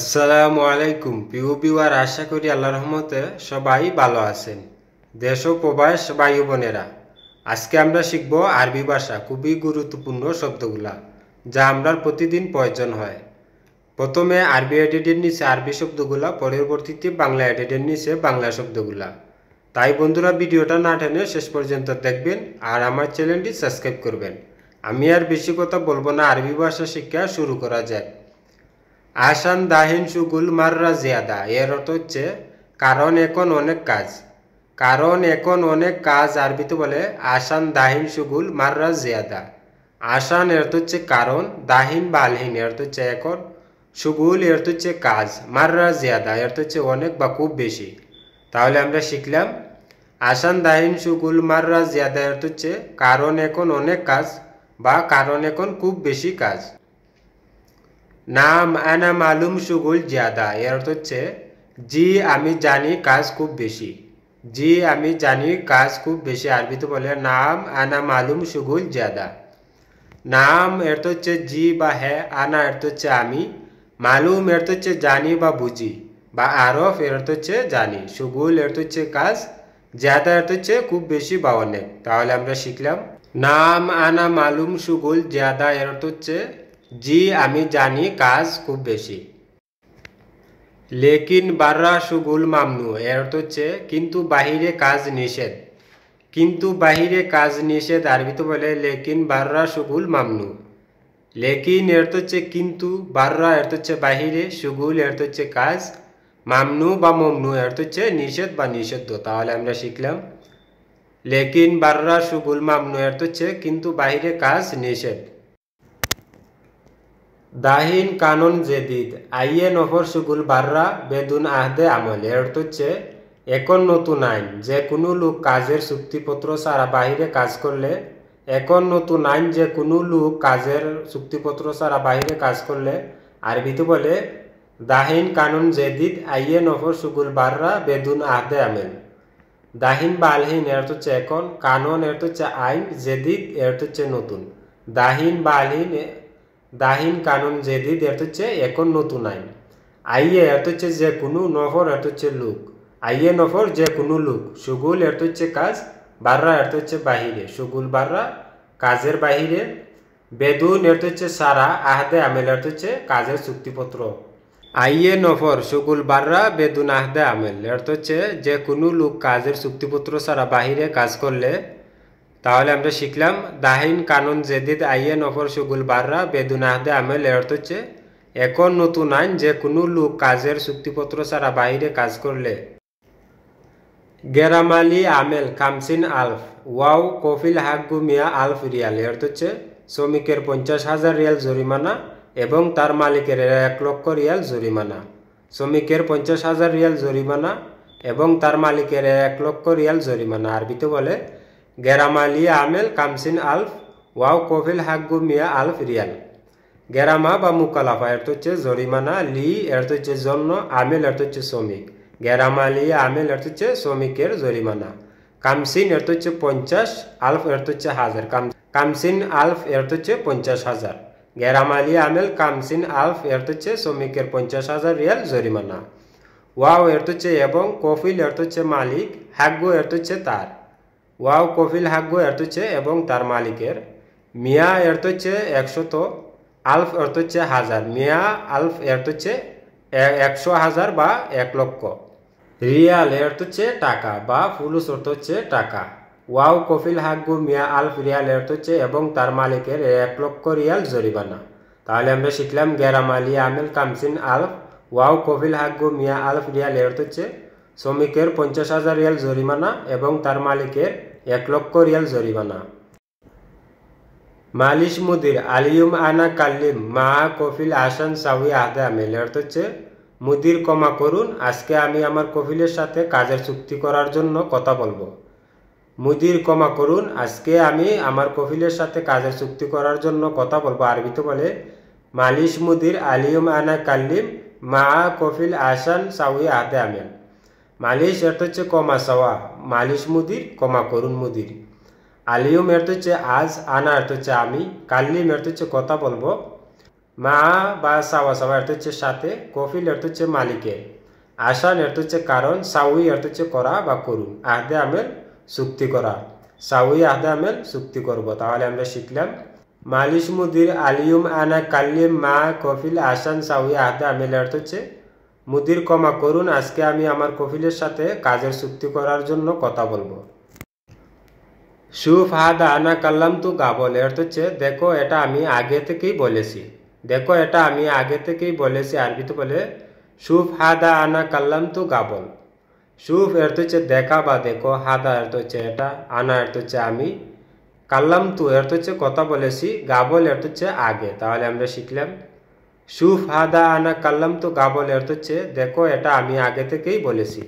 আসসালামু আলাইকুম প্রিয় বিওয়ার আশা করি আল্লাহ রহমতে সবাই ভালো আছেন দেশ ও প্রবাস বায়ু বোনেরা আজকে আমরা শিখব আরবি ভাষা খুবই গুরুত্বপূর্ণ শব্দগুলা যা আমরা প্রতিদিন প্রয়োজন হয় প্রথমে আরবি এডিটের নিচে আরবি শব্দগুলা পরবর্তীতে বাংলা এডিটের নিচে বাংলা শব্দগুলা তাই বন্ধুরা ভিডিওটা না টেনে শেষ পর্যন্ত দেখবেন আর আমার চ্যানেলটি সাবস্ক্রাইব করবেন আমি আর বেশি কথা বলবো না আরবি ভাষা শিক্ষা শুরু করা যায় আসান দাহিন সুগুল মাররা জিয়াদা এর অর্থ হচ্ছে কারণ এখন অনেক কাজ কারণ এখন অনেক কাজ আরবিতে বলে আসান দাহিন সুগুল মাররা জিয়াদা আসান এর তো হচ্ছে কারণ দাহিন বালহীন এর তো হচ্ছে এখন সুগুল এর তো হচ্ছে কাজ মাররা জিয়াদা এর তো হচ্ছে অনেক বা খুব বেশি তাহলে আমরা শিখলাম আসান দাহিন সুগুল মাররা জিয়াদা এর তো হচ্ছে কারণ এখন অনেক কাজ বা কারণ এখন খুব বেশি কাজ নাম আনা মালুম সুগুল জিয়াদা এর অর্থ হচ্ছে জি আমি জানি কাজ খুব বেশি জি আমি জানি কাজ খুব বেশি আরবিতে বলে নাম আনা মালুম সুগুল জিয়াদা নাম এর তো হচ্ছে জি বা হ্যাঁ আনা এর তো হচ্ছে আমি মালুম এর তো হচ্ছে জানি বা বুঝি বা আরফ এর তো হচ্ছে জানি সুগুল এর তো হচ্ছে কাজ জিয়াদা এর তো হচ্ছে খুব বেশি বা অনেক তাহলে আমরা শিখলাম নাম আনা মালুম সুগুল জিয়াদা এর অর্থ হচ্ছে জি আমি জানি কাজ খুব বেশি লেকিন বাররা সুগুল মামনু এর অর্থ হচ্ছে কিন্তু বাহিরে কাজ নিষেধ কিন্তু বাহিরে কাজ নিষেধ আরবিতে বলে লেকিন বাররা সুগুল মামনু লেকিন এর তো হচ্ছে কিন্তু বাররা এর হচ্ছে বাহিরে সুগুল এর হচ্ছে কাজ মামনু বা মমনু এর হচ্ছে নিষেধ বা নিষেধ তাহলে আমরা শিখলাম লেকিন বাররা সুগুল মামনু এর হচ্ছে কিন্তু বাহিরে কাজ নিষেধ দাহিন কানুন জেদিদ আইয়ে নফর সুগুল বাররা বেদুন আহদে আমল এর হচ্ছে এখন নতুন আইন যে কোনো লোক কাজের চুক্তিপত্র ছাড়া বাহিরে কাজ করলে এখন নতুন আইন যে কোনো লোক কাজের চুক্তিপত্র ছাড়া বাহিরে কাজ করলে আরবিতে বলে দাহিন কানুন জেদিদ আইয়ে নফর সুগুল বাররা বেদুন আহদে আমেল দাহিন বা আলহিন এর হচ্ছে এখন কানুন এর হচ্ছে আইন জেদিদ এর হচ্ছে নতুন দাহিন বা দাহিন কানুন জেদিদ এত হচ্ছে এখন নতুন আইন আইয়ে এত হচ্ছে যে কোনো নফর এত হচ্ছে লোক আইয়ে নফর যে কোনো লোক সুগুল এত হচ্ছে কাজ বাররা এত হচ্ছে বাহিরে সুগুল বাররা কাজের বাহিরে বেদুন এত হচ্ছে সারা আহদে আমেল এত হচ্ছে কাজের চুক্তিপত্র আইয়ে নফর সুগুল বাররা বেদুন আহদে আমেল এত হচ্ছে যে কোনো লোক কাজের চুক্তিপত্র সারা বাহিরে কাজ করলে তাহলে আমরা শিখলাম দাহিন কানুন জেদিদ আইয়েন অফর সুগুল বাররা বেদুন আহদে আমেল এর হচ্ছে এখন নতুন আইন যে কোনো লোক কাজের চুক্তিপত্র ছাড়া বাইরে কাজ করলে গেরামালি আমেল খামসিন আলফ ওয়াও কফিল হাগ্গু মিয়া আলফ রিয়াল এর হচ্ছে শ্রমিকের পঞ্চাশ হাজার রিয়াল জরিমানা এবং তার মালিকের এক লক্ষ রিয়াল জরিমানা শ্রমিকের পঞ্চাশ হাজার রিয়াল জরিমানা এবং তার মালিকের এক লক্ষ রিয়াল জরিমানা আরবিতে বলে গেরামালিয়া আমেল কামসিন আলফ ওয়াও কফিল হাগ্গু মিয়া আলফ রিয়াল গেরামা বা মুকালাফা এর হচ্ছে জরিমানা লি এর তো হচ্ছে জন্য আমেল এর তো হচ্ছে শ্রমিক গেরামালিয়া আমেল এর হচ্ছে শ্রমিকের জরিমানা কামসিন এর তো হচ্ছে পঞ্চাশ আলফ এর হচ্ছে হাজার কামসিন আলফ এর হচ্ছে পঞ্চাশ হাজার গেরামালিয়া আমেল কামসিন আলফ এর হচ্ছে শ্রমিকের পঞ্চাশ হাজার রিয়াল জরিমানা ওয়াও এর হচ্ছে এবং কফিল এর তো হচ্ছে মালিক হাগ্গু এর হচ্ছে তার ওয়াও কফিল হাগ্য অর্থ হচ্ছে এবং তার মালিকের মিয়া অর্থ হচ্ছে একশত আলফ অর্থ হচ্ছে হাজার মিয়া আলফ অর্থ হচ্ছে একশো হাজার বা এক লক্ষ রিয়াল অর্থ হচ্ছে টাকা বা ফুলুস অর্থ হচ্ছে টাকা ওয়াও কফিল হাগ্য মিয়া আলফ রিয়াল অর্থ হচ্ছে এবং তার মালিকের এক লক্ষ রিয়াল জরিমানা তাহলে আমরা শিখলাম গেরামালি আমেল কামসিন আলফ ওয়াও কফিল হাগ্য মিয়া আলফ রিয়াল অর্থ হচ্ছে শ্রমিকের পঞ্চাশ হাজার রিয়াল জরিমানা এবং তার মালিকের এক লক্ষ রিয়াল জরিমানা মালিশ মুদির আলিউম আনা কাল্লিম মা কফিল আসান সাউই আহদা আমেল অর্থ হচ্ছে মুদির কমা করুন আজকে আমি আমার কফিলের সাথে কাজের চুক্তি করার জন্য কথা বলবো মুদির কমা করুন আজকে আমি আমার কফিলের সাথে কাজের চুক্তি করার জন্য কথা বলবো আরবিতে বলে মালিশ মুদির আলিউম আনা কাল্লিম মা কফিল আসান সাউই আহদে আমেল মালিশ অর্থ হচ্ছে কমা সাওয়া মালিশ মুদির কমা করুন মুদির আলিয়ম অর্থ হচ্ছে আজ আনা অর্থ হচ্ছে আমি কাল্লিম অর্থ হচ্ছে কথা বলবো মা বা সাওয়া সাওয়া অর্থ হচ্ছে সাথে কফিল অর্থ হচ্ছে মালিকের আসান অর্থ হচ্ছে কারণ সাউই অর্থ হচ্ছে করা বা করুন আহদে আমের চুক্তি করা সাউই আহদে আমের চুক্তি করব তাহলে আমরা শিখলাম মালিশ মুদির আলিয়ম আনা কাল্লিম মা কফিল আসান সাউই আহদে আমেল অর্থ হচ্ছে মুদির ক্ষমা করুন আজকে আমি আমার কফিলের সাথে কাজের চুক্তি করার জন্য কথা বলবো সুফ হাদা আনা কাল্লাম তু গাবল এর হচ্ছে দেখো এটা আমি আগে থেকেই বলেছি দেখো এটা আমি আগে থেকেই বলেছি আরবিতে বলে সুফ হাদা আনা কাল্লাম তু গাবল সুফ এর হচ্ছে দেখা বা দেখো হাদা এর হচ্ছে এটা আনা এর হচ্ছে আমি কাল্লাম তু এর হচ্ছে কথা বলেছি গাবল এর হচ্ছে আগে তাহলে আমরা শিখলাম সুফ আনা কাল্লাম তো গাবল অর্থ হচ্ছে দেখো এটা আমি আগে থেকেই বলেছি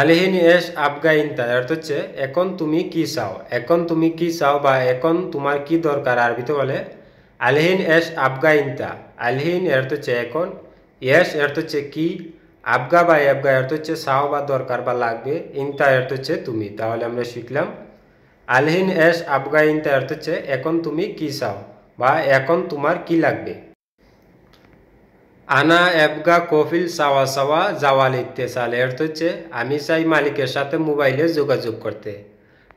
আলিহিন এস আফগাইনতা অর্থ হচ্ছে এখন তুমি কি চাও এখন তুমি কি চাও বা এখন তোমার কি দরকার আরবিতে বলে আলহিন এস আফগাইনতা আলহিন অর্থ হচ্ছে এখন এস অর্থ হচ্ছে কি আবগা বা আবগা অর্থ হচ্ছে চাও বা দরকার বা লাগবে ইনতা অর্থ হচ্ছে তুমি তাহলে আমরা শিখলাম আলহিন এস আফগাইনতা অর্থ হচ্ছে এখন তুমি কি চাও বা এখন তোমার কি লাগবে আনা অ্যাপগা কফিল সাওয়া সাওয়া জাওয়াল ইত্তেসাল এর হচ্ছে আমি চাই মালিকের সাথে মোবাইলে যোগাযোগ করতে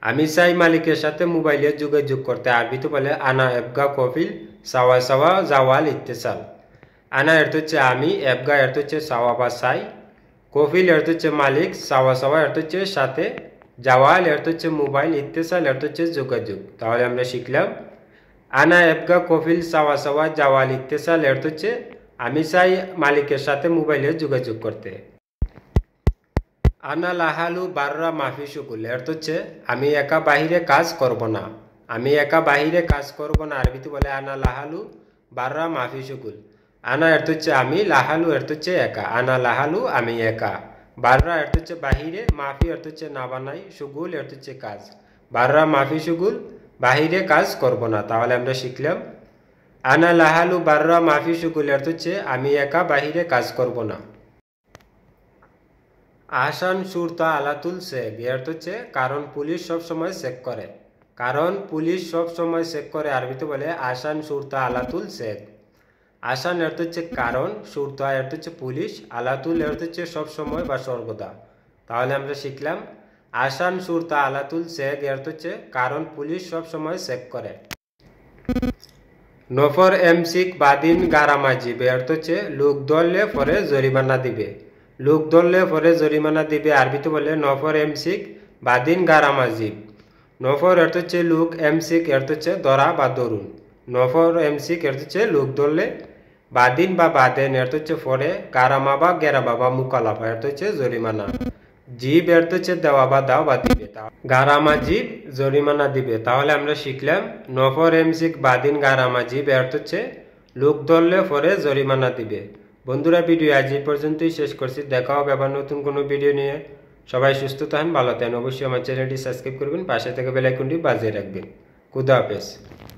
আমি চাই মালিকের সাথে মোবাইলে যোগাযোগ করতে আরবিতে বলে আনা অ্যাপগা কফিল সাওয়া সাওয়া জাওয়াল ইত্তেসাল আনা এর হচ্ছে আমি অ্যাপগা এর্থ হচ্ছে সাওয়া বা সাই কফিল এর হচ্ছে মালিক সাওয়া সাওয়া এর্থ হচ্ছে সাথে জাওয়াল এর হচ্ছে মোবাইল ইত্তেসাল এর্থ হচ্ছে যোগাযোগ তাহলে আমরা শিখলাম আনা এবগা কফিল চাওয়া চাওয়া যাওয়া লিখতে চাল এর হচ্ছে আমি চাই মালিকের সাথে মোবাইলে যোগাযোগ করতে আনা লাহালু বাররা মাফি শুকুল এর হচ্ছে আমি একা বাহিরে কাজ করব না আমি একা বাহিরে কাজ করব না আর আরবিতে বলে আনা লাহালু বাররা মাফি শুকুল আনা এর হচ্ছে আমি লাহালু এর হচ্ছে একা আনা লাহালু আমি একা বাররা এর হচ্ছে বাহিরে মাফি এর হচ্ছে না বানাই শুগুল এর হচ্ছে কাজ বাররা মাফি শুগুল বাহিরে কাজ করব না তাহলে আমরা শিখলাম আনা লাহালু বাররা মাফি শুকুলের হচ্ছে আমি একা বাহিরে কাজ করব না আহসান সুরতা আলা তুলছে বিয়ার্থ হচ্ছে কারণ পুলিশ সব সময় চেক করে কারণ পুলিশ সব সময় চেক করে আরবিতে বলে আসান সুরতা আলাতুল চেক আসান এর হচ্ছে কারণ সুরতা এর হচ্ছে পুলিশ আলাতুল এর হচ্ছে সব সময় বা সর্বদা তাহলে আমরা শিখলাম আসান আসানসুর আলাতুল শেখ এর হচ্ছে কারণ পুলিশ সব সময় চেক করে নফর এমসিক বাদিন গারামাজি তো হচ্ছে লোক দললে পরে জরিমানা দিবে লোক দললে পরে জরিমানা দিবে আরবিতে বলে নফর এমসিক বাদিন গারামাজিব নফর এর হচ্ছে এম এমসিক এর হচ্ছে দরা বা দরুন নফর এমসিক এর হচ্ছে লোক দললে বাদিন বা বাদেন এর হচ্ছে পরে গারামা বা গেরাবা বা মুকালাফা এর হচ্ছে জরিমানা জীব এর তো হচ্ছে দেওয়া বা দাও বা দিবে গারামা জীব জরিমানা দিবে তাহলে আমরা শিখলাম নফর এমসিক বাদিন গারামা জীব এর তো হচ্ছে লোক ধরলে পরে জরিমানা দিবে বন্ধুরা ভিডিও আজ এই পর্যন্তই শেষ করছি দেখা হবে আবার নতুন কোনো ভিডিও নিয়ে সবাই সুস্থ থাকেন ভালো থাকেন অবশ্যই আমার চ্যানেলটি সাবস্ক্রাইব করবেন পাশে থেকে বেলাইকনটি বাজিয়ে রাখবেন খুদা হাফেজ